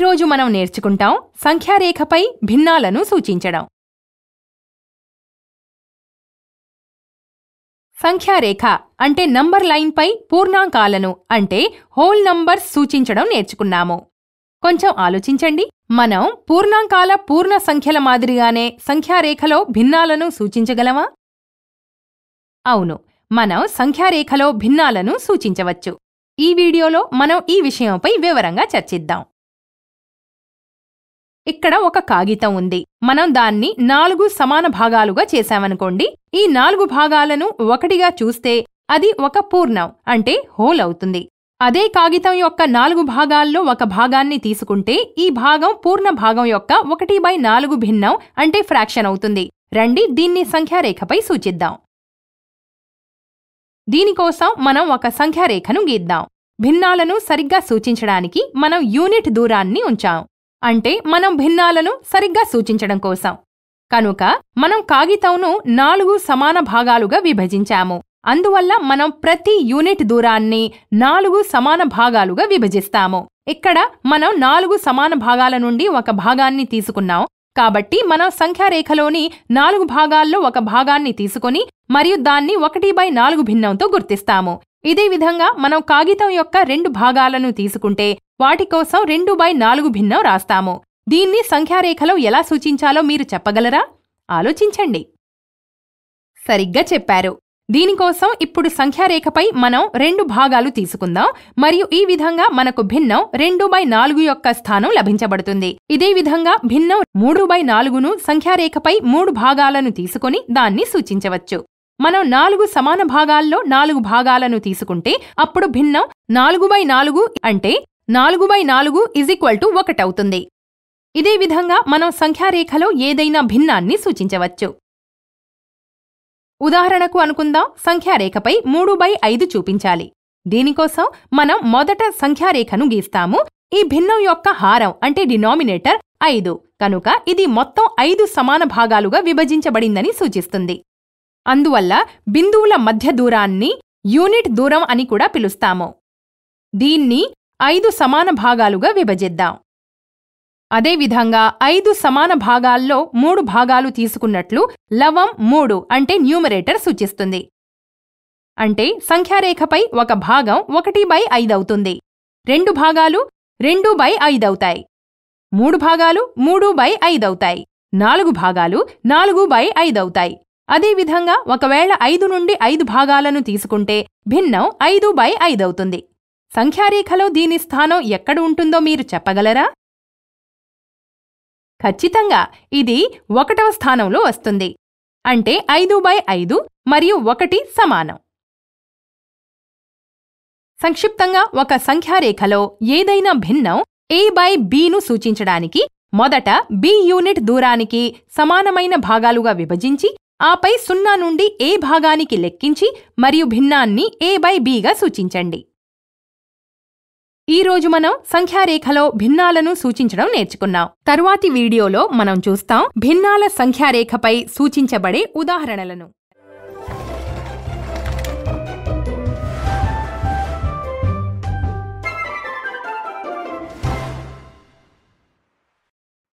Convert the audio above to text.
ఈరోజు మనం నేర్చుకుంటాం సంఖ్యారేఖపై భిన్నాలను సూచించడం సంఖ్యారేఖ అంటే నంబర్ లైన్పై పూర్ణాంకాలను అంటే హోల్ నంబర్స్ సూచించడం నేర్చుకున్నాము కొంచెం ఆలోచించండి మనం పూర్ణాంకాల పూర్ణ సంఖ్యల మాదిరిగానే సంఖ్యారేఖలో భిన్నాలను సూచించగలమా అవును మనం సంఖ్యారేఖలో భిన్నాలను సూచించవచ్చు ఈ వీడియోలో మనం ఈ విషయంపై వివరంగా చర్చిద్దాం ఇక్కడ ఒక కాగితం ఉంది మనం దాన్ని నాలుగు సమాన భాగాలుగా చేశామనుకోండి ఈ నాలుగు భాగాలను ఒకటిగా చూస్తే అది ఒక పూర్ణం అంటే హోల్ అవుతుంది అదే కాగితం యొక్క నాలుగు భాగాల్లో ఒక భాగాన్ని తీసుకుంటే ఈ భాగం పూర్ణ భాగం యొక్క ఒకటి బై నాలుగు భిన్నం అంటే ఫ్రాక్షన్ అవుతుంది రండి దీన్ని సంఖ్యారేఖపై సూచిద్దాం దీనికోసం మనం ఒక సంఖ్యారేఖను గీద్దాం భిన్నాలను సరిగ్గా సూచించడానికి మనం యూనిట్ దూరాన్ని ఉంచాం అంటే మనం భిన్నాలను సరిగ్గా సూచించడం కోసం కనుక మనం కాగితంను నాలుగు సమాన భాగాలుగా విభజించాము అందువల్ల మనం ప్రతి యూనిట్ దూరాన్ని నాలుగు సమాన భాగాలుగా విభజిస్తాము ఇక్కడ మనం నాలుగు సమాన భాగాల నుండి ఒక భాగాన్ని తీసుకున్నాం కాబట్టి మనం సంఖ్యారేఖలోని నాలుగు భాగాల్లో ఒక భాగాన్ని తీసుకుని మరియు దాన్ని ఒకటి బై నాలుగు భిన్నంతో గుర్తిస్తాము ఇదే విధంగా మనం కాగితం యొక్క రెండు భాగాలను తీసుకుంటే వాటి కోసం రెండు బై నాలుగు భిన్నం రాస్తాము దీన్ని సంఖ్యారేఖలో ఎలా సూచించాలో మీరు చెప్పగలరా ఆలోచించండి సరిగ్గా చెప్పారు దీనికోసం ఇప్పుడు సంఖ్యారేఖపై మనం రెండు భాగాలు తీసుకుందాం మరియు ఈ విధంగా మనకు భిన్నం రెండు బై నాలుగు యొక్క స్థానం లభించబడుతుంది ఇదే విధంగా భిన్నం మూడు బై నాలుగును సంఖ్యారేఖపై మూడు భాగాలను తీసుకుని దాన్ని సూచించవచ్చు మనం నాలుగు సమాన భాగాల్లో నాలుగు భాగాలను తీసుకుంటే అప్పుడు భిన్నం నాలుగు బై నాలుగు అంటే నాలుగు బై నాలుగు ఇజ్ ఈక్వల్ టు ఒకటవుతుంది ఇదే విధంగా మనం సంఖ్యారేఖలో ఏదైనా భిన్నాన్ని సూచించవచ్చు ఉదాహరణకు అనుకుందాం సంఖ్యారేఖపై మూడు బై ఐదు చూపించాలి దీనికోసం మనం మొదట సంఖ్యారేఖను గీస్తాము ఈ భిన్నం యొక్క హారం అంటే డినామినేటర్ ఐదు కనుక ఇది మొత్తం ఐదు సమాన భాగాలుగా విభజించబడిందని సూచిస్తుంది అందువల్ల బిందువుల మధ్య దూరాన్ని యూనిట్ దూరం అని కూడా పిలుస్తాము దీన్ని ఐదు సమాన భాగాలుగా విభజిద్దాం అదేవిధంగా ఐదు సమాన భాగాల్లో మూడు భాగాలు తీసుకున్నట్లు లవం మూడు అంటే న్యూమరేటర్ సూచిస్తుంది అంటే సంఖ్యారేఖపై ఒక భాగం ఒకటి బై ఐదవుతుంది రెండు భాగాలు రెండు బై ఐదవుతాయి మూడు భాగాలు మూడు బై ఐదవుతాయి నాలుగు భాగాలు నాలుగు బై ఐదవుతాయి అదేవిధంగా ఒకవేళ ఐదు నుండి ఐదు భాగాలను తీసుకుంటే భిన్నం ఐదు బై ఐదవుతుంది సంఖ్యారేఖలో దీని స్థానం ఎక్కడ ఉంటుందో మీరు చెప్పగలరా ఖచ్చితంగా ఇది ఒకటవ స్థానంలో వస్తుంది అంటే ఐదు బై ఐదు మరియు ఒకటి సమానం సంక్షిప్తంగా ఒక సంఖ్యారేఖలో ఏదైనా భిన్నం ఏ బై బిను సూచించడానికి మొదట బి యూనిట్ దూరానికి సమానమైన భాగాలుగా విభజించి ఆపై సున్నా నుండి ఏ భాగానికి లెక్కించి మరియు భిన్నాన్ని ఏ బై బీగా సూచించండి ఈరోజు మనం సంఖ్యారేఖలో భిన్నాలను సూచించడం నేర్చుకున్నాం తరువాతి వీడియోలో మనం చూస్తాం భిన్నాల సంఖ్యారేఖపై సూచించబడే ఉదాహరణలను